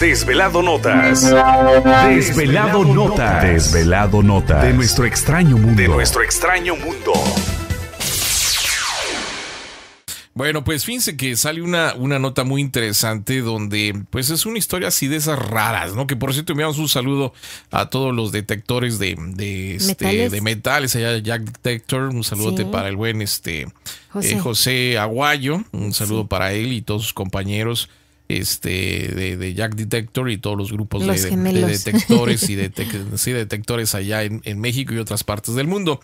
Desvelado Notas. Desvelado, nota, Desvelado Notas. De nuestro extraño mundo. De nuestro extraño mundo. Bueno, pues fíjense que sale una, una nota muy interesante donde pues es una historia así de esas raras, ¿no? Que por cierto enviamos un saludo a todos los detectores de, de, este, metales. allá Jack Detector, un saludo para el buen este, eh, José. Aguayo, un saludo para él y todos sus compañeros este de, Jack Detector y todos los grupos de, detectores y detectores allá en, México y otras partes del mundo.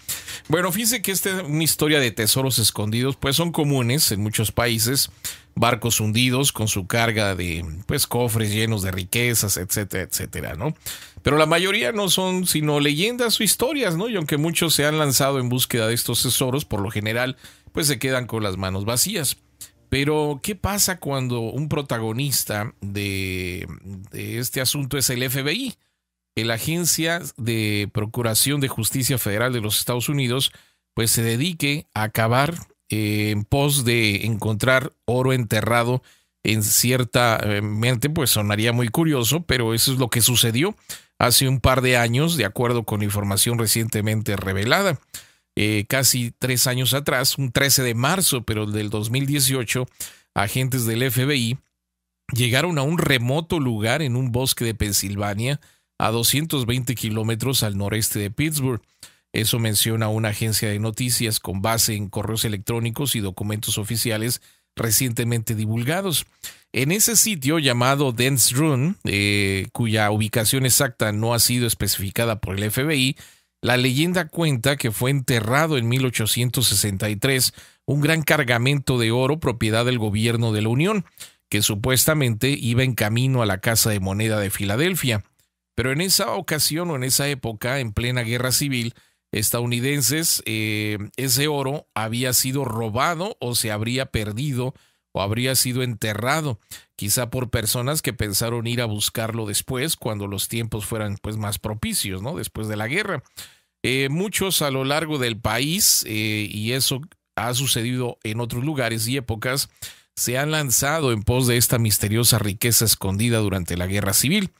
Bueno, fíjense que esta es una historia de tesoros escondidos, pues son comunes en muchos países, barcos hundidos con su carga de pues cofres llenos de riquezas, etcétera, etcétera, ¿no? Pero la mayoría no son sino leyendas o historias, ¿no? Y aunque muchos se han lanzado en búsqueda de estos tesoros, por lo general, pues se quedan con las manos vacías. Pero, ¿qué pasa cuando un protagonista de, este asunto es el FBI? La Agencia de Procuración de Justicia Federal de los Estados Unidos, pues se dedique a acabar eh, en pos de encontrar oro enterrado en cierta eh, mente, pues sonaría muy curioso, pero eso es lo que sucedió hace un par de años, de acuerdo con información recientemente revelada. Eh, casi tres años atrás, un 13 de marzo, pero del 2018, agentes del FBI llegaron a un remoto lugar en un bosque de Pensilvania, a 220 kilómetros al noreste de Pittsburgh. Eso menciona una agencia de noticias con base en correos electrónicos y documentos oficiales recientemente divulgados. En ese sitio llamado Dance Run, eh, cuya ubicación exacta no ha sido especificada por el FBI, la leyenda cuenta que fue enterrado en 1863 un gran cargamento de oro propiedad del gobierno de la Unión, que supuestamente iba en camino a la Casa de Moneda de Filadelfia. Pero en esa ocasión o en esa época, en plena guerra civil, estadounidenses, eh, ese oro había sido robado o se habría perdido o habría sido enterrado, quizá por personas que pensaron ir a buscarlo después, cuando los tiempos fueran pues, más propicios, ¿no? después de la guerra. Eh, muchos a lo largo del país, eh, y eso ha sucedido en otros lugares y épocas, se han lanzado en pos de esta misteriosa riqueza escondida durante la guerra civil.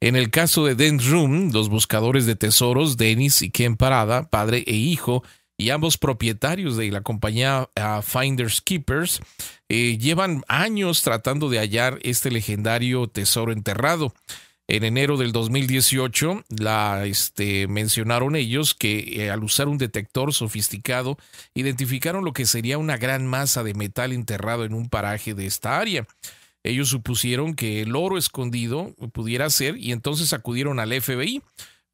En el caso de Dent Room, los buscadores de tesoros, Dennis y Ken Parada, padre e hijo, y ambos propietarios de la compañía eh, Finders Keepers eh, llevan años tratando de hallar este legendario tesoro enterrado. En enero del 2018, la, este, mencionaron ellos que eh, al usar un detector sofisticado, identificaron lo que sería una gran masa de metal enterrado en un paraje de esta área. Ellos supusieron que el oro escondido pudiera ser y entonces acudieron al FBI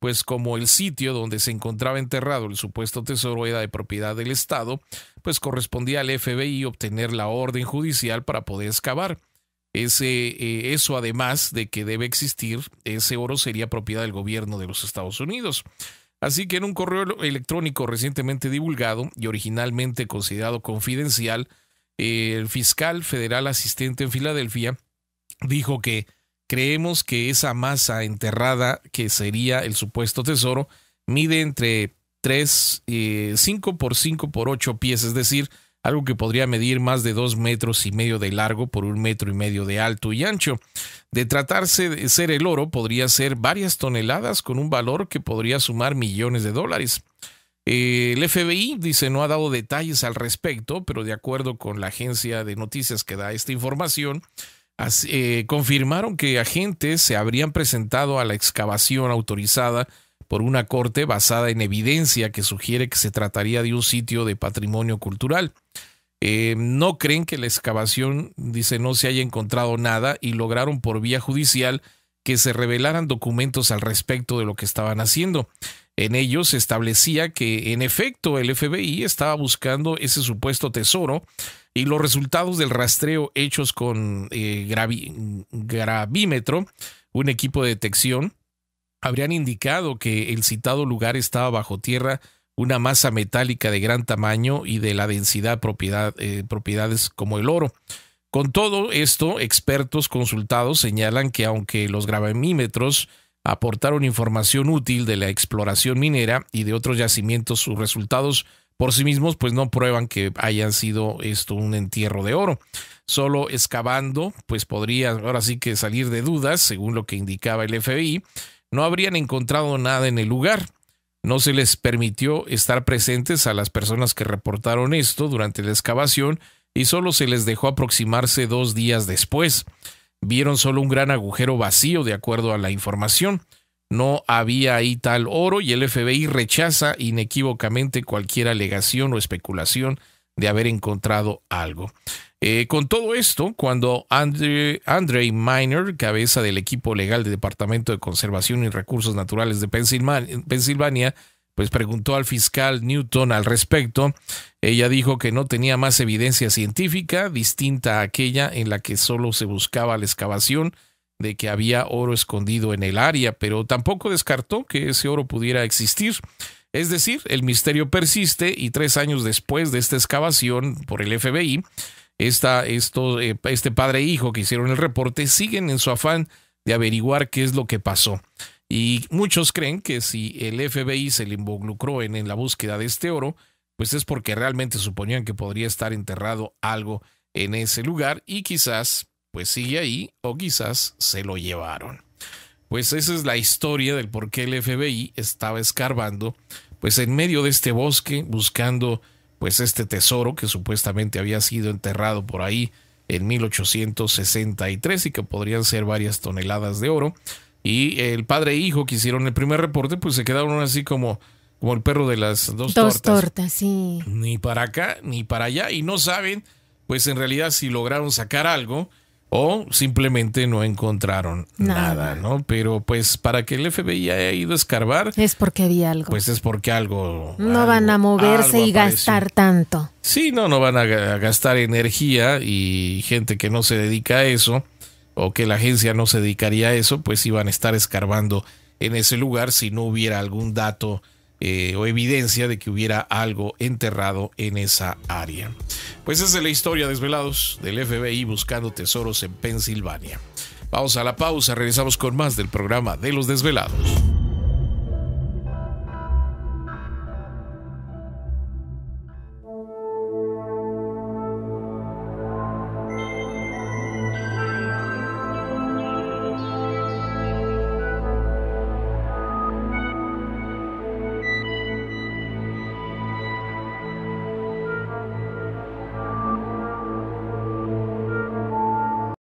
pues como el sitio donde se encontraba enterrado el supuesto tesoro era de propiedad del Estado, pues correspondía al FBI obtener la orden judicial para poder excavar. Ese, eh, eso además de que debe existir, ese oro sería propiedad del gobierno de los Estados Unidos. Así que en un correo electrónico recientemente divulgado y originalmente considerado confidencial, el fiscal federal asistente en Filadelfia dijo que Creemos que esa masa enterrada, que sería el supuesto tesoro, mide entre 3, y 5 por 5 por 8 pies, es decir, algo que podría medir más de 2 metros y medio de largo por un metro y medio de alto y ancho. De tratarse de ser el oro, podría ser varias toneladas con un valor que podría sumar millones de dólares. Eh, el FBI dice no ha dado detalles al respecto, pero de acuerdo con la agencia de noticias que da esta información, eh, confirmaron que agentes se habrían presentado a la excavación autorizada por una corte basada en evidencia que sugiere que se trataría de un sitio de patrimonio cultural. Eh, no creen que la excavación, dice, no se haya encontrado nada y lograron por vía judicial que se revelaran documentos al respecto de lo que estaban haciendo. En ellos se establecía que, en efecto, el FBI estaba buscando ese supuesto tesoro y los resultados del rastreo hechos con eh, gravímetro, un equipo de detección, habrían indicado que el citado lugar estaba bajo tierra una masa metálica de gran tamaño y de la densidad propiedad, eh, propiedades como el oro. Con todo esto, expertos consultados señalan que aunque los gravímetros aportaron información útil de la exploración minera y de otros yacimientos. Sus resultados por sí mismos pues no prueban que hayan sido esto un entierro de oro. Solo excavando pues podría ahora sí que salir de dudas, según lo que indicaba el FBI, no habrían encontrado nada en el lugar. No se les permitió estar presentes a las personas que reportaron esto durante la excavación y solo se les dejó aproximarse dos días después vieron solo un gran agujero vacío, de acuerdo a la información. No había ahí tal oro y el FBI rechaza inequívocamente cualquier alegación o especulación de haber encontrado algo. Eh, con todo esto, cuando Andre, Andre Miner, cabeza del equipo legal del Departamento de Conservación y Recursos Naturales de Pensilvania pues preguntó al fiscal Newton al respecto. Ella dijo que no tenía más evidencia científica distinta a aquella en la que solo se buscaba la excavación de que había oro escondido en el área, pero tampoco descartó que ese oro pudiera existir. Es decir, el misterio persiste y tres años después de esta excavación por el FBI, eh, este padre e hijo que hicieron el reporte siguen en su afán de averiguar qué es lo que pasó. Y muchos creen que si el FBI se le involucró en, en la búsqueda de este oro, pues es porque realmente suponían que podría estar enterrado algo en ese lugar y quizás pues sigue ahí o quizás se lo llevaron. Pues esa es la historia del por qué el FBI estaba escarbando pues en medio de este bosque buscando pues este tesoro que supuestamente había sido enterrado por ahí en 1863 y que podrían ser varias toneladas de oro y el padre e hijo que hicieron el primer reporte, pues se quedaron así como, el perro de las dos, dos tortas. sí. Ni para acá ni para allá y no saben, pues en realidad si lograron sacar algo o simplemente no encontraron nada, ¿no? Pero pues para que el FBI haya ido a escarbar. Es porque había algo. Pues es porque algo. No van a moverse y gastar tanto. Sí, no, no van a gastar energía y gente que no se dedica a eso o que la agencia no se dedicaría a eso, pues iban a estar escarbando en ese lugar si no hubiera algún dato eh, o evidencia de que hubiera algo enterrado en esa área. Pues esa es la historia, desvelados, del FBI buscando tesoros en Pensilvania. Vamos a la pausa, regresamos con más del programa de los desvelados.